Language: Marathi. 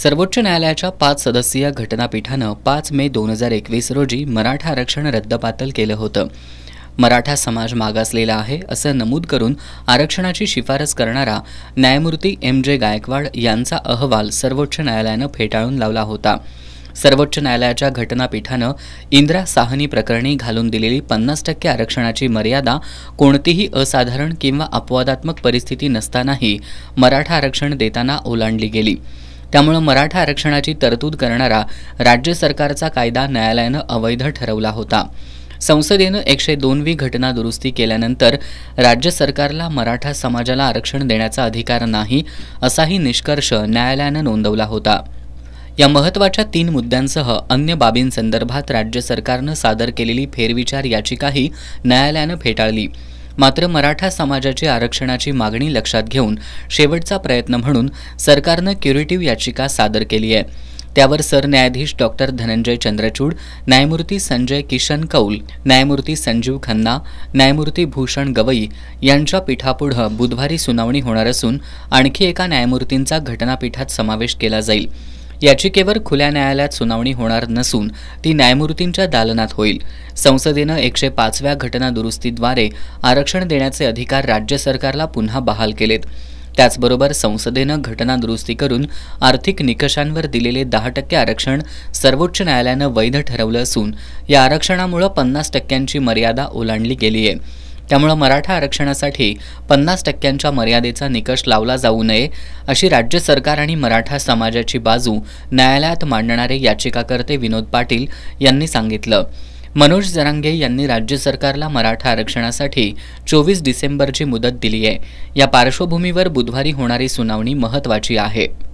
सर्वोच्च न्यायालयाच्या पाच सदस्यीय घटनापीठानं पाच मे दोन हजार एकवीस रोजी मराठा आरक्षण रद्दपातल केलं होतं मराठा समाज मागासलेला आहे असं नमूद करून आरक्षणाची शिफारस करणारा न्यायमूर्ती एम जे गायकवाड यांचा अहवाल सर्वोच्च न्यायालयानं फेटाळून लावला होता सर्वोच्च न्यायालयाच्या घटनापीठानं इंदिरा साहनी प्रकरणी घालून दिलेली पन्नास टक्के आरक्षणाची मर्यादा कोणतीही असाधारण किंवा अपवादात्मक परिस्थिती नसतानाही मराठा आरक्षण देताना ओलांडली गेली त्यामुळं मराठा आरक्षणाची तरतूद करणारा राज्य सरकारचा कायदा न्यायालयानं अवैध ठरवला होता संसदेनं एकशे दोनवी घटना दुरुस्ती केल्यानंतर राज्य सरकारला मराठा समाजाला आरक्षण देण्याचा अधिकार नाही असाही निष्कर्ष न्यायालयानं नोंदवला होता या महत्त्वाच्या तीन मुद्द्यांसह अन्य बाबींसंदर्भात राज्य सरकारनं सादर केलेली फेरविचार याचिकाही न्यायालयानं फेटाळली मात्र मराठा समाजाची आरक्षणाची मागणी लक्षात घेऊन शेवटचा प्रयत्न म्हणून सरकारनं क्युरेटिव्ह याचिका सादर केली आहे त्यावर सरन्यायाधीश डॉक्टर धनंजय चंद्रचूड न्यायमूर्ती संजय किशन कौल न्यायमूर्ती संजीव खन्ना न्यायमूर्ती भूषण गवई यांच्या पीठापुढं बुधवारी सुनावणी होणार असून आणखी एका न्यायमूर्तींचा घटनापीठात समावेश केला जाईल याचिकेवर खुल्या न्यायालयात सुनावणी होणार नसून ती न्यायमूर्तींच्या दालनात होईल संसदेनं एकशे पाचव्या घटनादुरुस्तीद्वारे आरक्षण देण्याचे अधिकार राज्य सरकारला पुन्हा बहाल केलेत त्याचबरोबर संसदेनं घटनादुरुस्ती करून आर्थिक निकषांवर दिलेले दहा टक्के आरक्षण सर्वोच्च न्यायालयानं वैध ठरवलं असून या आरक्षणामुळे पन्नास टक्क्यांची मर्यादा ओलांडली गेली आहे त्यामुळे मराठा आरक्षणासाठी पन्नास टक्क्यांच्या मर्यादेचा निकष लावला जाऊ नये अशी राज्य सरकार आणि मराठा समाजाची बाजू न्यायालयात मांडणारे याचिकाकर्ते विनोद पाटील यांनी सांगितलं मनोज जरांगे यांनी राज्य सरकारला मराठा आरक्षणासाठी चोवीस डिसेंबरची मुदत दिली आहे या पार्श्वभूमीवर बुधवारी होणारी सुनावणी महत्त्वाची आहे